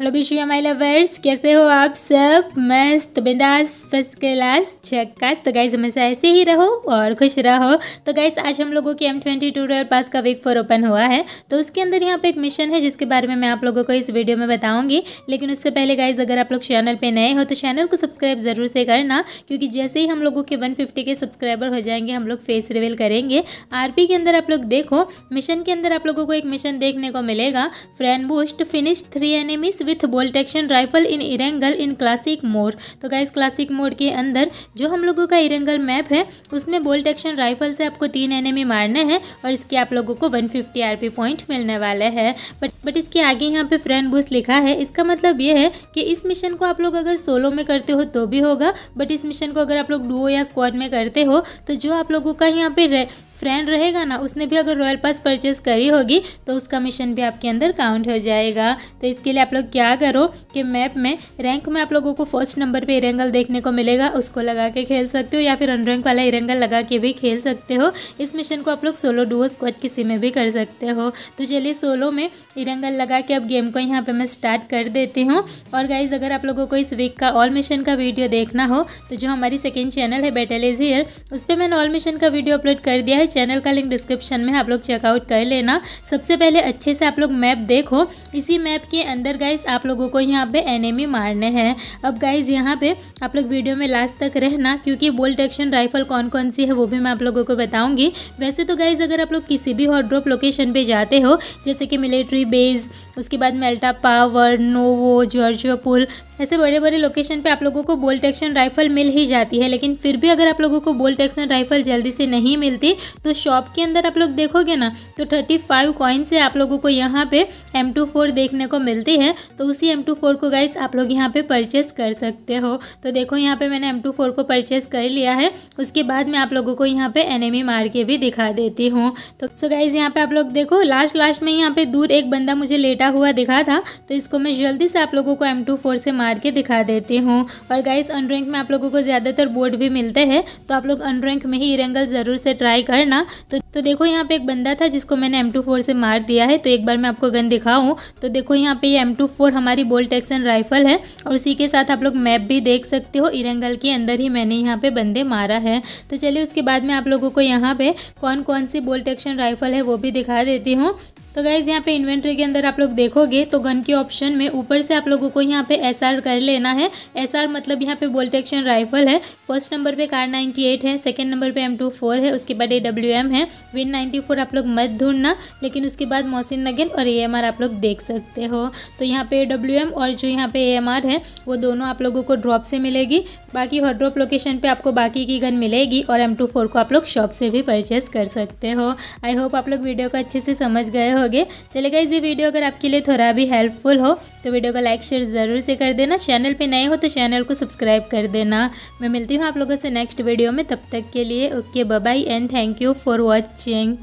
hello विश्व माई lovers कैसे हो आप सब मस्त बिंदास फर्स्ट क्लास चक्कास तो गाइज हमेशा ऐसे ही रहो और खुश रहो तो गाइज आज हम लोगों की M twenty two royal pass का वीक फोर ओपन हुआ है तो उसके अंदर यहाँ पे एक मिशन है जिसके बारे में मैं आप लोगों को इस वीडियो में बताऊंगी लेकिन उससे पहले गाइज अगर आप लोग चैनल पर नए हो तो चैनल को सब्सक्राइब ज़रूर से करना क्योंकि जैसे ही हम लोगों के वन के सब्सक्राइबर हो जाएंगे हम लोग फेस रिवील करेंगे आर के अंदर आप लोग देखो मिशन के अंदर आप लोगों को एक मिशन देखने को मिलेगा friend boost finish three enemies with bolt action rifle in Erangel in classic mode तो गाइज क्लासिक मोड के अंदर जो हम लोगों का इरेंगल मैप है उसमें बोल्ट एक्शन राइफल से आपको तीन एनिमी मारने हैं और इसके आप लोगों को 150 फिफ्टी आर पी पॉइंट मिलने वाले हैं बट बट इसके आगे यहाँ पे फ्रेंड बूस्ट लिखा है इसका मतलब ये है कि इस मिशन को आप लोग अगर सोलो में करते हो तो भी होगा बट इस मिशन को अगर आप लोग डुओ या स्क्वाड में करते हो तो जो आप लोगों का यहाँ पे फ्रेंड रहेगा ना उसने भी अगर रॉयल पास परचेज करी होगी तो उसका मिशन भी आपके अंदर काउंट हो जाएगा तो इसके लिए आप लोग क्या करो कि मैप में रैंक में आप लोगों को फर्स्ट नंबर पर इरेंगल देखने को मिलेगा उसको लगा के खेल सकते हो या फिर अनरैंक वाला इरेंगल लगा के भी खेल सकते हो इस मिशन को आप लोग सोलो डुओ स्क्वाड किसी में भी कर सकते हो तो चलिए सोलो में इरेंगल लगा के अब गेम को यहाँ पर मैं स्टार्ट कर देती हूँ और गाइज अगर आप लोगों को इस वीक का ऑल मिशन का वीडियो देखना हो तो जो हमारी सेकेंड चैनल है बेटल इज हेयर उस पर मैंने ऑल मिशन का वीडियो अपलोड कर दिया है चैनल का लिंक डिस्क्रिप्शन में आप लोग चेकआउट कर लेना सबसे पहले अच्छे से आप लोग मैप देखो इसी मैप के अंदर गाइज आप लोगों को यहाँ पे एनिमी मारने हैं अब गाइज यहाँ पे आप लोग वीडियो में लास्ट तक रहना क्योंकि बोल्ट एक्शन राइफल कौन कौन सी है वो भी मैं आप लोगों को बताऊँगी वैसे तो गाइज अगर आप लोग किसी भी हॉट ड्रॉप लोकेशन पर जाते हो जैसे कि मिलिट्री बेस उसके बाद मेल्टा पावर नोवो पुल ऐसे बड़े बड़े लोकेशन पे आप लोगों को बोल्ट एक्शन राइफल मिल ही जाती है लेकिन फिर भी अगर आप लोगों को बोल्ट एक्शन राइफल जल्दी से नहीं मिलती तो शॉप के अंदर आप लोग देखोगे ना तो थर्टी फाइव कॉइन से आप लोगों को यहाँ पे एम टू फोर देखने को मिलती है तो उसी एम टू फोर को गाइस आप लोग यहाँ पे परचेस कर सकते हो तो देखो यहाँ पे मैंने एम टू फोर को परचेस कर लिया है उसके बाद मैं आप लोगों को यहाँ पे एनिमी मार के भी दिखा देती हूँ तो सो गाइज यहाँ पे आप लोग देखो लास्ट लास्ट में यहाँ पे दूर एक बंदा मुझे लेटा हुआ दिखा था तो इसको मैं जल्दी से आप लोगों को एम टू फोर से मार मार के दिखा देती हूँ और गाइस अनरैंक में आप लोगों को ज़्यादातर बोर्ड भी मिलते हैं तो आप लोग अनरैंक में ही इरेंगल ज़रूर से ट्राई करना तो तो देखो यहाँ पे एक बंदा था जिसको मैंने एम टू फोर से मार दिया है तो एक बार मैं आपको गन दिखाऊँ तो देखो यहाँ पे ये एम टू फोर हमारी बोल्ट एक्शन राइफल है और उसी के साथ आप लोग मैप भी देख सकते हो इरंगल के अंदर ही मैंने यहाँ पे बंदे मारा है तो चलिए उसके बाद में आप लोगों को यहाँ पे कौन कौन सी बोल्ट एक्शन राइफल है वो भी दिखा देती हूँ तो गाइज़ यहाँ पे इन्वेंट्री के अंदर आप लोग देखोगे तो गन के ऑप्शन में ऊपर से आप लोगों को यहाँ पे एस कर लेना है एस मतलब यहाँ पे बोल्ट एक्शन राइफल है फर्स्ट नंबर पे कार 98 है सेकेंड नंबर पे M24 है उसके बाद ए है विन 94 आप लोग मत ढूंढना लेकिन उसके बाद मोहसिन नगेन और ए आप लोग देख सकते हो तो यहाँ पे डब्ल्यू और जो यहाँ पे ए है वो दोनों आप लोगों को ड्रॉप से मिलेगी बाकी हॉट ड्रॉप लोकेशन पे आपको बाकी की गन मिलेगी और एम को आप लोग शॉप से भी परचेज़ कर सकते हो आई होप आप लोग वीडियो को अच्छे से समझ गए हो होगे चले ये वीडियो अगर आपके लिए थोड़ा भी हेल्पफुल हो तो वीडियो को लाइक शेयर ज़रूर से कर देना चैनल पे नए हो तो चैनल को सब्सक्राइब कर देना मैं मिलती हूँ आप लोगों से नेक्स्ट वीडियो में तब तक के लिए okay bye and thank you for watching